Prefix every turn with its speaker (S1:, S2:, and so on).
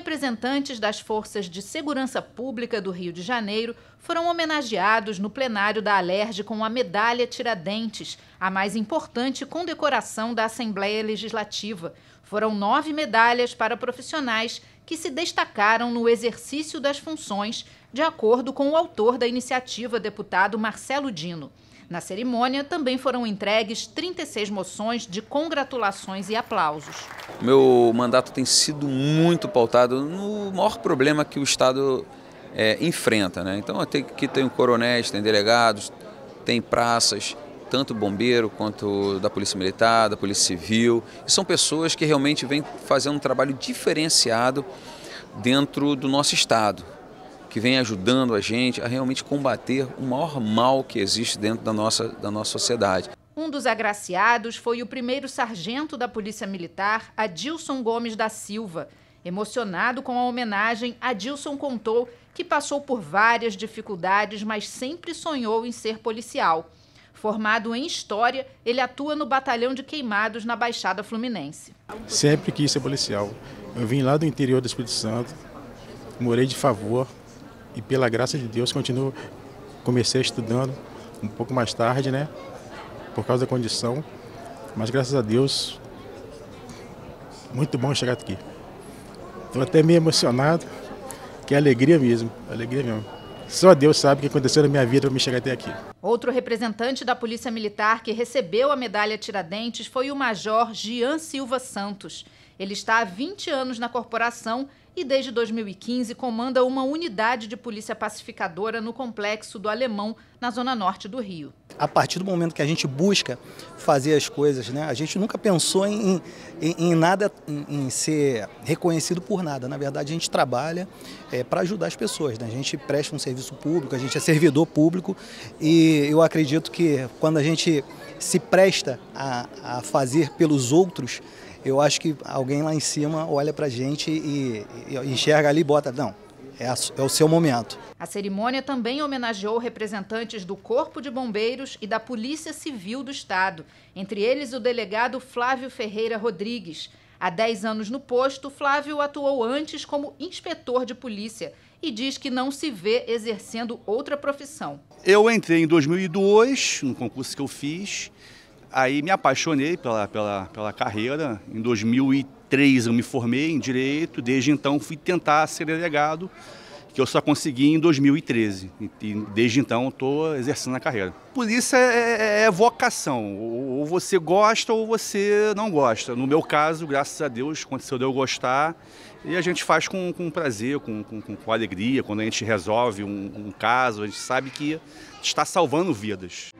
S1: representantes das Forças de Segurança Pública do Rio de Janeiro foram homenageados no plenário da Alerj com a Medalha Tiradentes, a mais importante condecoração da Assembleia Legislativa. Foram nove medalhas para profissionais que se destacaram no exercício das funções, de acordo com o autor da iniciativa, deputado Marcelo Dino. Na cerimônia também foram entregues 36 moções de congratulações e aplausos.
S2: Meu mandato tem sido muito pautado no maior problema que o Estado é, enfrenta. Né? Então aqui tem coronéis, tem delegados, tem praças, tanto bombeiro quanto da Polícia Militar, da Polícia Civil. E são pessoas que realmente vêm fazendo um trabalho diferenciado dentro do nosso Estado que vem ajudando a gente a realmente combater o maior mal que existe dentro da nossa, da nossa sociedade.
S1: Um dos agraciados foi o primeiro sargento da Polícia Militar, Adilson Gomes da Silva. Emocionado com a homenagem, Adilson contou que passou por várias dificuldades, mas sempre sonhou em ser policial. Formado em História, ele atua no Batalhão de Queimados na Baixada Fluminense.
S3: Sempre quis ser policial. Eu vim lá do interior do Espírito Santo, morei de favor, e pela graça de Deus continuo, comecei estudando um pouco mais tarde, né? Por causa da condição. Mas graças a Deus, muito bom chegar aqui. Estou até meio emocionado, que é alegria mesmo, alegria mesmo. Só Deus sabe o que aconteceu na minha vida para me chegar até aqui.
S1: Outro representante da Polícia Militar que recebeu a medalha Tiradentes foi o Major Jean Silva Santos. Ele está há 20 anos na corporação e desde 2015 comanda uma unidade de polícia pacificadora no complexo do Alemão, na zona norte do Rio.
S4: A partir do momento que a gente busca fazer as coisas, né, a gente nunca pensou em, em, em nada, em, em, ser reconhecido por nada. Na verdade, a gente trabalha é, para ajudar as pessoas. Né? A gente presta um serviço público, a gente é servidor público e eu acredito que quando a gente se presta a, a fazer pelos outros, eu acho que alguém lá em cima olha para a gente e, enxerga ali e bota. Não, é, a, é o seu momento.
S1: A cerimônia também homenageou representantes do Corpo de Bombeiros e da Polícia Civil do Estado, entre eles o delegado Flávio Ferreira Rodrigues. Há 10 anos no posto, Flávio atuou antes como inspetor de polícia e diz que não se vê exercendo outra profissão.
S5: Eu entrei em 2002, no concurso que eu fiz, aí me apaixonei pela, pela, pela carreira. Em 2003, 2003 eu me formei em Direito, desde então fui tentar ser delegado, que eu só consegui em 2013. E desde então estou exercendo a carreira. Polícia é é, é, é vocação, ou você gosta ou você não gosta. No meu caso, graças a Deus, aconteceu de eu gostar e a gente faz com, com prazer, com, com, com, alegria. Quando a gente resolve um, um caso, a gente sabe que está salvando vidas.